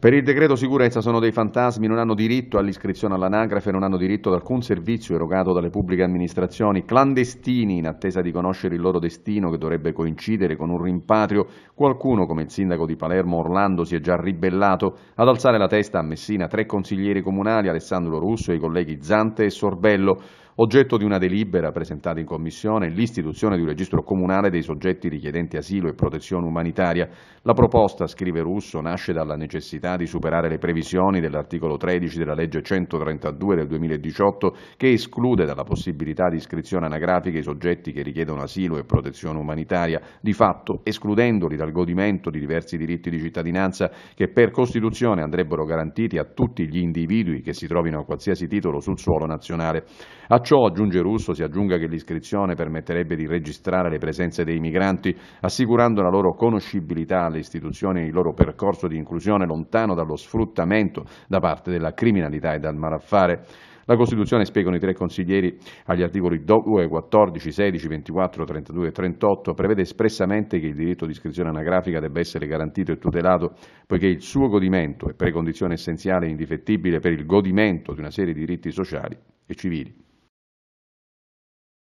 Per il decreto sicurezza sono dei fantasmi, non hanno diritto all'iscrizione all'anagrafe, non hanno diritto ad alcun servizio erogato dalle pubbliche amministrazioni, clandestini in attesa di conoscere il loro destino che dovrebbe coincidere con un rimpatrio. Qualcuno, come il sindaco di Palermo Orlando, si è già ribellato ad alzare la testa a Messina tre consiglieri comunali, Alessandro Russo e i colleghi Zante e Sorbello. Oggetto di una delibera presentata in Commissione è l'istituzione di un registro comunale dei soggetti richiedenti asilo e protezione umanitaria. La proposta, scrive Russo, nasce dalla necessità di superare le previsioni dell'articolo 13 della legge 132 del 2018 che esclude dalla possibilità di iscrizione anagrafica i soggetti che richiedono asilo e protezione umanitaria, di fatto escludendoli dal godimento di diversi diritti di cittadinanza che per Costituzione andrebbero garantiti a tutti gli individui che si trovino a qualsiasi titolo sul suolo nazionale. A ciò, aggiunge Russo, si aggiunga che l'iscrizione permetterebbe di registrare le presenze dei migranti, assicurando la loro conoscibilità alle istituzioni e il loro percorso di inclusione lontano dallo sfruttamento da parte della criminalità e dal malaffare. La Costituzione, spiegano i tre consiglieri, agli articoli 2, 14, 16, 24, 32 e 38, prevede espressamente che il diritto di iscrizione anagrafica debba essere garantito e tutelato, poiché il suo godimento è precondizione essenziale e indifettibile per il godimento di una serie di diritti sociali e civili.